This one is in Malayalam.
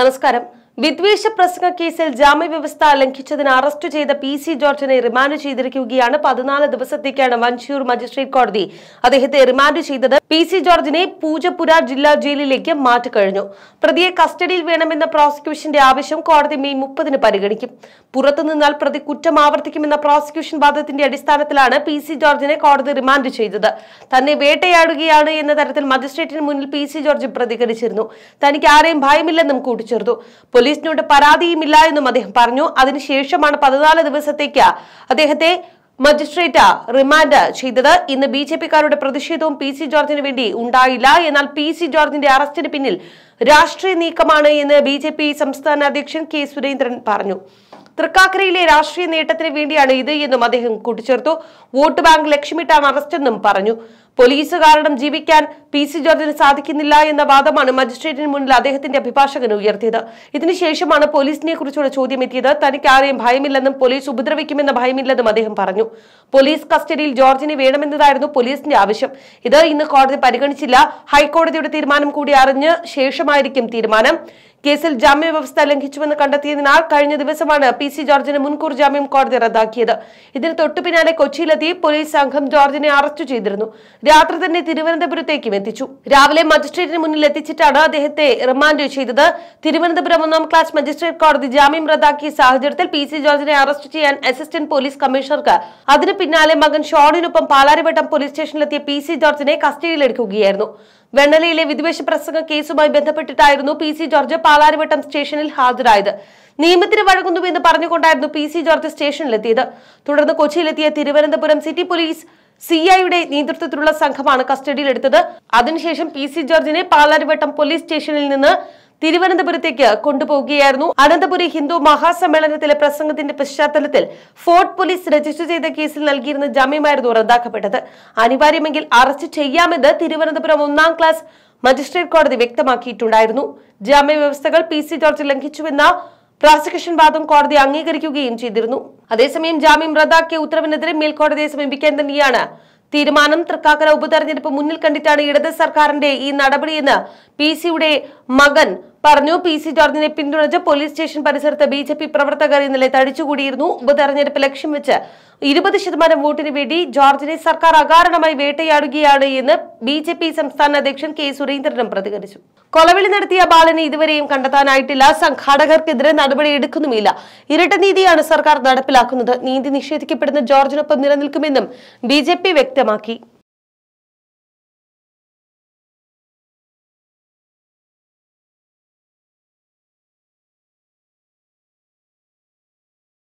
നമസ്കാരം വിദ്വേഷ പ്രസംഗ കേസിൽ ജാമ്യവ്യവസ്ഥ ലംഘിച്ചതിന് അറസ്റ്റ് ചെയ്ത പി സി ജോർജിനെ റിമാൻഡ് ചെയ്തിരിക്കുകയാണ് പതിനാല് ദിവസത്തേക്കാണ് വഞ്ചിയൂർ മജിസ്ട്രേറ്റ് കോടതി അദ്ദേഹത്തെ റിമാൻഡ് ചെയ്തത് പി സി ജോർജിനെ പൂജപ്പുര ജില്ലാ ജയിലിലേക്ക് മാറ്റിക്കഴിഞ്ഞു പ്രതിയെ കസ്റ്റഡിയിൽ വേണമെന്ന പ്രോസിക്യൂഷന്റെ ആവശ്യം കോടതി മെയ് മുപ്പതിന് പരിഗണിക്കും പുറത്തുനിന്നാൽ പ്രതി കുറ്റം ആവർത്തിക്കുമെന്ന പ്രോസിക്യൂഷൻ വാദത്തിന്റെ അടിസ്ഥാനത്തിലാണ് പി സി ജോർജിനെ കോടതി റിമാൻഡ് ചെയ്തത് തന്നെ വേട്ടയാടുകയാണ് എന്ന തരത്തിൽ മജിസ്ട്രേറ്റിന് മുന്നിൽ പി സി ജോർജ് പ്രതികരിച്ചിരുന്നു തനിക്ക് ആരെയും ഭയമില്ലെന്നും കൂട്ടിച്ചേർത്തു പോലീസിനോട് പരാതിയുമില്ല എന്നും അദ്ദേഹം പറഞ്ഞു അതിനുശേഷമാണ് പതിനാല് ദിവസത്തേക്ക് അദ്ദേഹത്തെ മജിസ്ട്രേറ്റ് റിമാൻഡ് ചെയ്തത് ഇന്ന് ബി ജെ പിക്കാരുടെ പ്രതിഷേധവും പി സി ജോർജിന് വേണ്ടി ഉണ്ടായില്ല എന്നാൽ പി സി ജോർജിന്റെ അറസ്റ്റിന് പിന്നിൽ രാഷ്ട്രീയ നീക്കമാണ് എന്ന് ബി ജെ പി സംസ്ഥാന അധ്യക്ഷൻ കെ സുരേന്ദ്രൻ പറഞ്ഞു തൃക്കാക്കരയിലെ രാഷ്ട്രീയ നേട്ടത്തിന് വേണ്ടിയാണ് ഇത് എന്നും അദ്ദേഹം കൂട്ടിച്ചേർത്തു വോട്ട് ബാങ്ക് ലക്ഷ്യമിട്ടാണ് അറസ്റ്റെന്നും പറഞ്ഞു പോലീസ് കാരണം ജീവിക്കാൻ പി സി ജോർജിന് സാധിക്കുന്നില്ല എന്ന വാദമാണ് മജിസ്ട്രേറ്റിന് മുന്നിൽ അദ്ദേഹത്തിന്റെ അഭിഭാഷകൻ ഉയർത്തിയത് ഇതിനുശേഷമാണ് പോലീസിനെ കുറിച്ചുള്ള ചോദ്യം എത്തിയത് തനിക്ക് ആരെയും ഭയമില്ലെന്നും പോലീസ് ഉപദ്രവിക്കുമെന്ന ഭയമില്ലെന്നും അദ്ദേഹം പറഞ്ഞു പോലീസ് കസ്റ്റഡിയിൽ ജോർജിനെ വേണമെന്നതായിരുന്നു പോലീസിന്റെ ആവശ്യം ഇത് ഇന്ന് കോടതി പരിഗണിച്ചില്ല ഹൈക്കോടതിയുടെ തീരുമാനം കൂടി അറിഞ്ഞ് ശേഷമായിരിക്കും തീരുമാനം കേസിൽ ജാമ്യവ്യവസ്ഥ ലംഘിച്ചുവെന്ന് കണ്ടെത്തിയതിനാൽ കഴിഞ്ഞ ദിവസമാണ് പി സി ജോർജിന് മുൻകൂർ ജാമ്യം കോടതി റദ്ദാക്കിയത് ഇതിന് തൊട്ടുപിന്നാലെ കൊച്ചിയിലെത്തി പോലീസ് സംഘം ജോർജിനെ അറസ്റ്റ് ചെയ്തിരുന്നു രാത്രി തന്നെ തിരുവനന്തപുരത്തേക്കും എത്തിച്ചു രാവിലെ മജിസ്ട്രേറ്റിന് മുന്നിൽ എത്തിച്ചിട്ടാണ് അദ്ദേഹത്തെ റിമാൻഡ് ചെയ്തത് തിരുവനന്തപുരം ഒന്നാം ക്ലാസ് മജിസ്ട്രേറ്റ് കോടതി ജാമ്യം റദ്ദാക്കിയ സാഹചര്യത്തിൽ പി സി ജോർജിനെ അറസ്റ്റ് ചെയ്യാൻ അസിസ്റ്റന്റ് പോലീസ് കമ്മീഷണർക്ക് അതിനു പിന്നാലെ മകൻ ഷോണിനൊപ്പം പാലാരിവട്ടം പോലീസ് സ്റ്റേഷനിലെത്തിയ പി സി ജോർജിനെ കസ്റ്റഡിയിലെടുക്കുകയായിരുന്നു വെണ്ണലയിലെ വിദ്വേഷ പ്രസംഗ കേസുമായി ബന്ധപ്പെട്ടിട്ടായിരുന്നു പി സി ജോർജ് പാലാരിവട്ടം സ്റ്റേഷനിൽ ഹാജരായത് നിയമത്തിന് വഴങ്ങുന്നുവെന്ന് പറഞ്ഞുകൊണ്ടായിരുന്നു പി സി ജോർജ് സ്റ്റേഷനിലെത്തിയത് തുടർന്ന് കൊച്ചിയിലെത്തിയ തിരുവനന്തപുരം സിറ്റി പോലീസ് സി ഐയുടെ നേതൃത്വത്തിലുള്ള സംഘമാണ് കസ്റ്റഡിയിലെടുത്തത് അതിനുശേഷം പി സി ജോർജിനെ പാലാരിവട്ടം പോലീസ് സ്റ്റേഷനിൽ നിന്ന് തിരുവനന്തപുരത്തേക്ക് കൊണ്ടുപോവുകയായിരുന്നു അനന്തപുരി ഹിന്ദു മഹാസമ്മേളനത്തിലെ പ്രസംഗത്തിന്റെ പശ്ചാത്തലത്തിൽ ഫോർട്ട് പോലീസ് രജിസ്റ്റർ ചെയ്ത കേസിൽ നൽകിയിരുന്ന ജാമ്യമായിരുന്നു റദ്ദാക്കപ്പെട്ടത് അനിവാര്യമെങ്കിൽ അറസ്റ്റ് ചെയ്യാമെന്ന് തിരുവനന്തപുരം ഒന്നാം ക്ലാസ് മജിസ്ട്രേറ്റ് കോടതി വ്യക്തമാക്കിയിട്ടുണ്ടായിരുന്നു ജാമ്യ വ്യവസ്ഥകൾ പി സി ജോർജ് ലംഘിച്ചുവെന്ന പ്രോസിക്യൂഷൻ വാദം കോടതി അംഗീകരിക്കുകയും ചെയ്തിരുന്നു അതേസമയം ജാമ്യം റദ്ദാക്കിയ ഉത്തരവിനെതിരെ മേൽക്കോടതിയെ സമീപിക്കാൻ തന്നെയാണ് തീരുമാനം തൃക്കാക്കര ഉപതെരഞ്ഞെടുപ്പ് മുന്നിൽ കണ്ടിട്ടാണ് ഇടത് സർക്കാരിന്റെ ഈ നടപടിയെന്ന് പി മകൻ പറഞ്ഞു പി സി ജോർജിനെ പിന്തുണച്ച് പോലീസ് സ്റ്റേഷൻ പരിസരത്ത് ബി ജെ പി പ്രവർത്തകർ ഇന്നലെ തടിച്ചുകൂടിയിരുന്നു ഉപതെരഞ്ഞെടുപ്പ് ലക്ഷ്യം വെച്ച് ഇരുപത് ശതമാനം വോട്ടിന് വേണ്ടി ജോർജിനെ സർക്കാർ അകാരണമായി വേട്ടയാടുകയാണ് എന്ന് ബി ജെ പി സംസ്ഥാന അധ്യക്ഷൻ കെ സുരേന്ദ്രനും പ്രതികരിച്ചു കൊലവിളി നടത്തിയ ബാലനെ ഇതുവരെയും കണ്ടെത്താനായിട്ടില്ല സംഘാടകർക്കെതിരെ നടപടിയെടുക്കുന്നുമില്ല ഇരട്ടനീതിയാണ് സർക്കാർ നടപ്പിലാക്കുന്നത് നീതി നിഷേധിക്കപ്പെടുന്ന ജോർജിനൊപ്പം നിലനിൽക്കുമെന്നും ബി വ്യക്തമാക്കി